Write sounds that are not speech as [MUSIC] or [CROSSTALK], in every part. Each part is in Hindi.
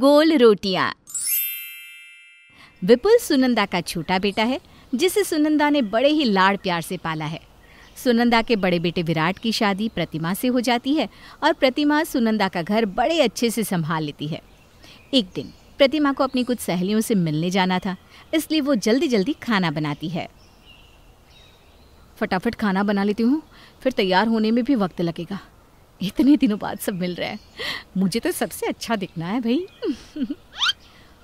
गोल रोटियां विपुल सुनंदा का छोटा बेटा है जिसे सुनंदा ने बड़े ही लाड़ प्यार से पाला है सुनंदा के बड़े बेटे विराट की शादी प्रतिमा से हो जाती है और प्रतिमा सुनंदा का घर बड़े अच्छे से संभाल लेती है एक दिन प्रतिमा को अपनी कुछ सहेलियों से मिलने जाना था इसलिए वो जल्दी जल्दी खाना बनाती है फटाफट खाना बना लेती हूँ फिर तैयार होने में भी वक्त लगेगा इतने दिनों बाद सब मिल रहे हैं मुझे तो सबसे अच्छा दिखना है भाई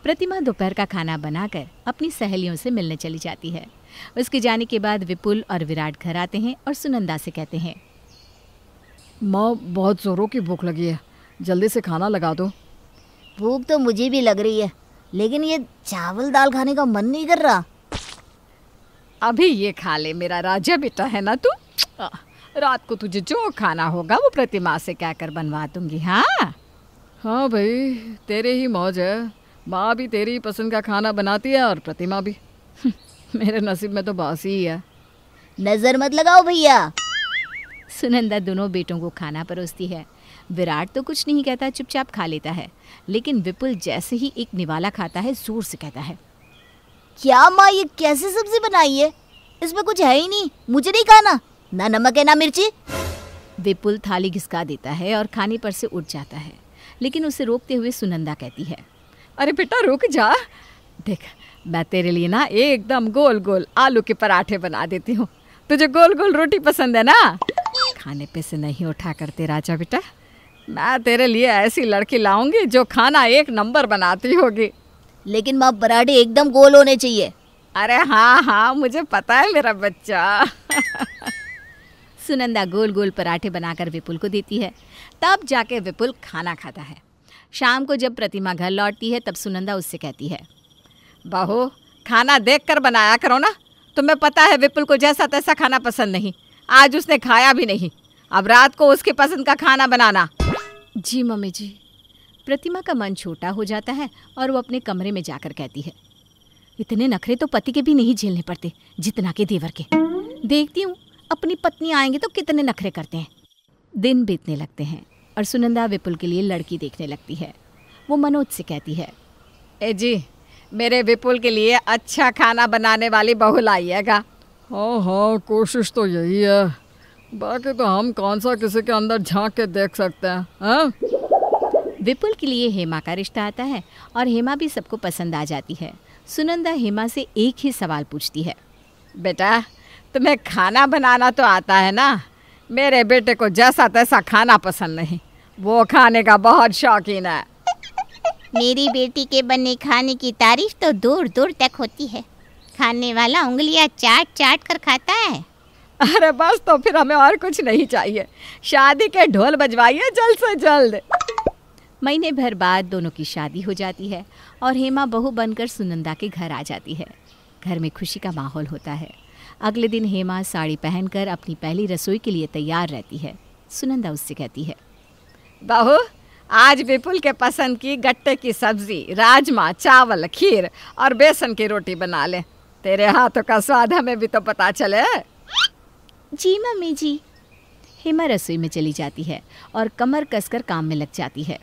प्रतिमा दोपहर का खाना बनाकर अपनी सहेलियों से मिलने चली जाती है उसके जाने के बाद विपुल और विराट घर आते हैं और सुनंदा से कहते हैं माँ बहुत ज़ोरों की भूख लगी है जल्दी से खाना लगा दो भूख तो मुझे भी लग रही है लेकिन ये चावल दाल खाने का मन नहीं कर रहा अभी ये खा ले मेरा राजा बेटा है ना तू हाँ। रात को तुझे जो खाना होगा वो प्रतिमा से कहकर कर बनवा दूंगी हाँ हाँ भाई तेरे ही मौज है माँ भी तेरी पसंद का खाना बनाती है और प्रतिमा भी हम्म, मेरे नसीब में तो बासी ही है नज़र मत लगाओ भैया सुनंदा दोनों बेटों को खाना परोसती है विराट तो कुछ नहीं कहता चुपचाप खा लेता है लेकिन विपुल जैसे ही एक निवाला खाता है जोर से कहता है क्या माँ ये कैसी सब्जी बनाई है इसमें कुछ है ही नहीं मुझे नहीं खाना ना नमक है ना मिर्ची विपुल थाली घिसका देता है और खाने पर से उठ जाता है लेकिन उसे रोकते हुए सुनंदा कहती है अरे बेटा रुक जा देख मैं तेरे लिए ना एकदम गोल गोल आलू के पराठे बना देती हूँ तुझे गोल गोल रोटी पसंद है ना खाने पे से नहीं उठा करते राजा बेटा मैं तेरे लिए ऐसी लड़की लाऊंगी जो खाना एक नंबर बनाती होगी लेकिन माँ पराठे एकदम गोल होने चाहिए अरे हाँ हाँ मुझे पता है मेरा बच्चा [LAUGHS] सुनंदा गोल गोल पराठे बनाकर विपुल को देती है तब जाके विपुल खाना खाता है शाम को जब प्रतिमा घर लौटती है तब सुनंदा उससे कहती है बहू खाना देख कर बनाया करो ना तुम्हें पता है विपुल को जैसा तैसा खाना पसंद नहीं आज उसने खाया भी नहीं अब रात को उसके पसंद का खाना बनाना जी मम्मी जी प्रतिमा का मन छोटा हो जाता है और वो अपने कमरे में जाकर कहती है इतने नखरे तो पति के भी नहीं झेलने पड़ते जितना के देवर के देखती हूँ अपनी पत्नी आएंगे तो कितने नखरे करते हैं दिन बीतने लगते हैं और सुनंदा विपुल के लिए लड़की देखने लगती है वो मनोज से कहती है ए जी मेरे विपुल के लिए अच्छा खाना बनाने वाली बहू लाइएगा हाँ हाँ कोशिश तो यही है बाकी तो हम कौन सा किसी के अंदर झांक के देख सकते हैं है? हाँ? विपुल के लिए हेमा का रिश्ता आता है और हेमा भी सबको पसंद आ जाती है सुनंदा हेमा से एक ही सवाल पूछती है बेटा तुम्हें खाना बनाना तो आता है ना मेरे बेटे को जैसा तैसा खाना पसंद नहीं वो खाने का बहुत शौकीन है मेरी बेटी के बने खाने की तारीफ तो दूर दूर तक होती है खाने वाला उंगलियां चाट चाट कर खाता है अरे बस तो फिर हमें और कुछ नहीं चाहिए शादी के ढोल बजवाइए जल्द से जल्द महीने भर बाद दोनों की शादी हो जाती है और हेमा बहू बनकर सुनंदा के घर आ जाती है घर में खुशी का माहौल होता है अगले दिन हेमा साड़ी पहनकर अपनी पहली रसोई के लिए तैयार रहती है सुनंदा उससे कहती है बहू आज विपुल के पसंद की गट्टे की सब्जी राजमा चावल खीर और बेसन की रोटी बना ले तेरे हाथों का स्वाद हमें भी तो पता चले जी मम्मी जी हेमा रसोई में चली जाती है और कमर कसकर काम में लग जाती है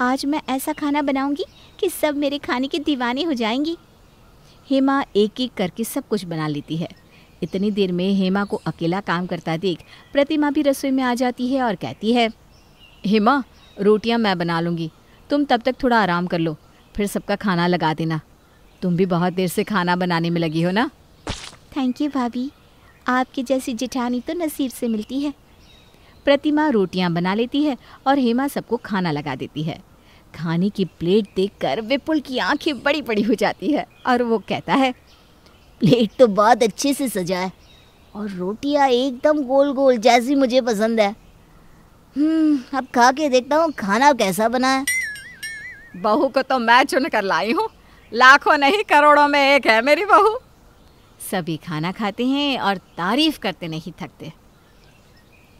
आज मैं ऐसा खाना बनाऊंगी कि सब मेरे खाने के दीवानी हो जाएंगी हेमा एक एक करके सब कुछ बना लेती है इतनी देर में हेमा को अकेला काम करता देख प्रतिमा भी रसोई में आ जाती है और कहती है हेमा रोटियां मैं बना लूँगी तुम तब तक थोड़ा आराम कर लो फिर सबका खाना लगा देना तुम भी बहुत देर से खाना बनाने में लगी हो ना थैंक यू भाभी आपकी जैसी जिठानी तो नसीब से मिलती है प्रतिमा रोटियां बना लेती है और हेमा सबको खाना लगा देती है खाने की प्लेट देखकर विपुल की आंखें बड़ी बड़ी हो जाती है और वो कहता है प्लेट तो बहुत अच्छे से सजा है और रोटियां एकदम गोल गोल जैसी मुझे पसंद है हम्म, अब खा के देखता हूँ खाना कैसा बना है बहू को तो मैं चुन कर लाई हूँ लाखों नहीं करोड़ों में एक है मेरी बहू सभी खाना खाते हैं और तारीफ करते नहीं थकते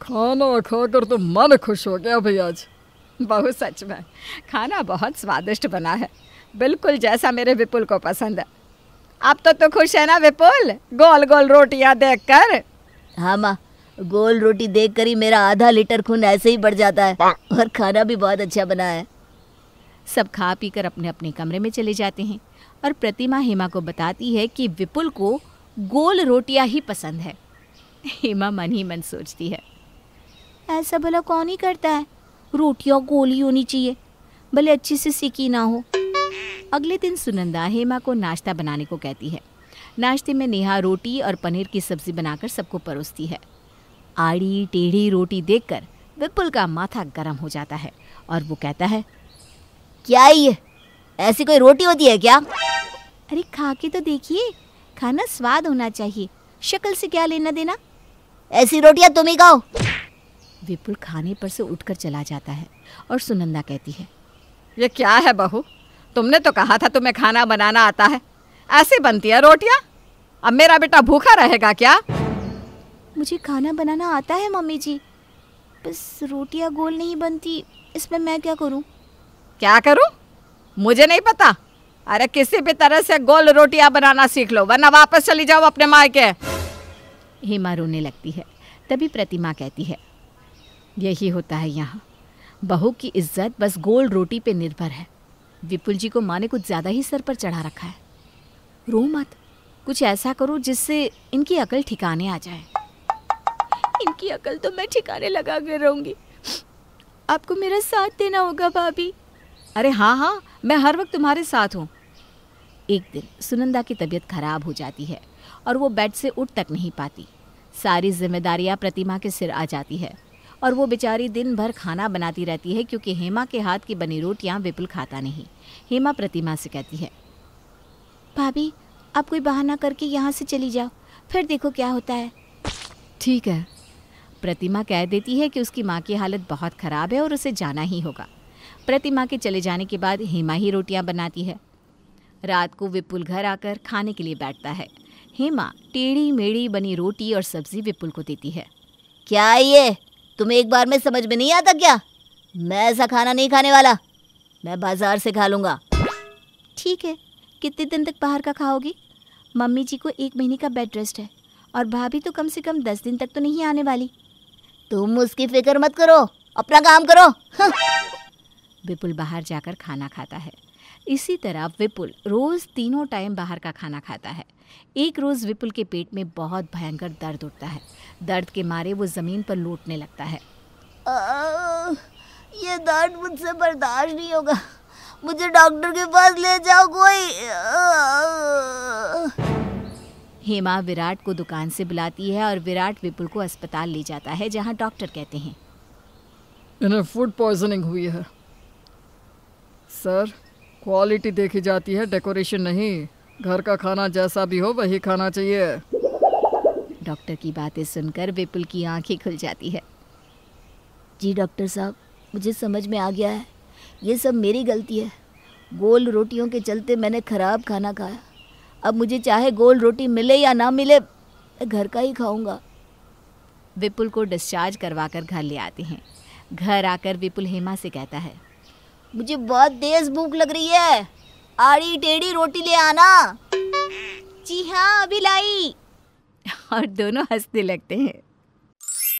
खाना खाकर तो मन खुश हो गया भाई आज बहुत सच में खाना बहुत स्वादिष्ट बना है बिल्कुल जैसा मेरे विपुल को पसंद है आप तो तो खुश है ना विपुल गोल गोल रोटियाँ देख कर हाँ माँ गोल रोटी देख कर ही मेरा आधा लीटर खून ऐसे ही बढ़ जाता है और खाना भी बहुत अच्छा बना है सब खा पी कर अपने अपने कमरे में चले जाते हैं और प्रतिमा हेमा को बताती है कि विपुल को गोल रोटियाँ ही पसंद है हेमा मन ही मन सोचती है ऐसा भला कौन ही करता है रोटी और गोली होनी चाहिए भले अच्छी से सीखी ना हो अगले दिन सुनंदा हेमा को नाश्ता बनाने को कहती है नाश्ते में नेहा रोटी और पनीर की सब्जी बनाकर सबको परोसती है आड़ी टेढ़ी रोटी देखकर विपुल का माथा गर्म हो जाता है और वो कहता है क्या ये ऐसी कोई रोटी होती है क्या अरे खा के तो देखिए खाना स्वाद होना चाहिए शक्ल से क्या लेना देना ऐसी रोटियां तुम ही खाओ विपुल खाने पर से उठकर चला जाता है और सुनंदा कहती है ये क्या है बहू तुमने तो कहा था तुम्हें खाना बनाना आता है ऐसी बनती है रोटियाँ अब मेरा बेटा भूखा रहेगा क्या मुझे खाना बनाना आता है मम्मी जी बस रोटियाँ गोल नहीं बनती इसमें मैं क्या करूँ क्या करूँ मुझे नहीं पता अरे किसी भी तरह से गोल रोटियाँ बनाना सीख लो वरना वापस चली जाओ अपने मायके हेमा रोने लगती है तभी प्रतिमा कहती है यही होता है यहाँ बहू की इज्जत बस गोल रोटी पे निर्भर है विपुल जी को माँ ने कुछ ज़्यादा ही सर पर चढ़ा रखा है रो मत कुछ ऐसा करो जिससे इनकी अकल ठिकाने आ जाए इनकी अकल तो मैं ठिकाने लगा कर रहूँगी आपको मेरा साथ देना होगा भाभी अरे हाँ हाँ मैं हर वक्त तुम्हारे साथ हूँ एक दिन सुनंदा की तबीयत खराब हो जाती है और वो बेड से उठ तक नहीं पाती सारी जिम्मेदारियाँ प्रतिमा के सिर आ जाती है और वो बेचारी दिन भर खाना बनाती रहती है क्योंकि हेमा के हाथ की बनी रोटियाँ विपुल खाता नहीं हेमा प्रतिमा से कहती है भाभी आप कोई बहाना करके यहाँ से चली जाओ फिर देखो क्या होता है ठीक है प्रतिमा कह देती है कि उसकी माँ की हालत बहुत ख़राब है और उसे जाना ही होगा प्रतिमा के चले जाने के बाद हेमा ही रोटियाँ बनाती है रात को विपुल घर आकर खाने के लिए बैठता है हेमा टेढ़ी मेढ़ी बनी रोटी और सब्जी विपुल को देती है क्या ये तुम्हें एक बार में समझ में नहीं आता क्या मैं ऐसा खाना नहीं खाने वाला मैं बाजार से खा लूंगा ठीक है कितने दिन तक बाहर का खाओगी मम्मी जी को एक महीने का बेड रेस्ट है और भाभी तो कम से कम दस दिन तक तो नहीं आने वाली तुम उसकी फिक्र मत करो अपना काम करो विपुल [LAUGHS] बाहर जाकर खाना खाता है इसी तरह विपुल रोज़ तीनों टाइम बाहर का खाना खाता है एक रोज़ विपुल के पेट में बहुत भयंकर दर्द उठता है दर्द के मारे वो ज़मीन पर लौटने लगता है ये दर्द मुझसे बर्दाश्त नहीं होगा मुझे डॉक्टर के पास ले जाओ कोई हेमा विराट को दुकान से बुलाती है और विराट विपुल को अस्पताल ले जाता है जहां डॉक्टर कहते हैं इन्हें फूड पॉइजनिंग हुई है सर क्वालिटी देखी जाती है डेकोरेशन नहीं घर का खाना जैसा भी हो वही खाना चाहिए डॉक्टर की बातें सुनकर विपुल की आंखें खुल जाती है जी डॉक्टर साहब मुझे समझ में आ गया है ये सब मेरी गलती है गोल रोटियों के चलते मैंने खराब खाना खाया अब मुझे चाहे गोल रोटी मिले या ना मिले मैं घर का ही खाऊंगा विपुल को डिस्चार्ज करवा कर घर ले आते हैं घर आकर विपुल हेमा से कहता है मुझे बहुत तेज भूख लग रही है आड़ी टेढ़ी रोटी ले आना जी हाँ अभी लाई और दोनों हंसने लगते हैं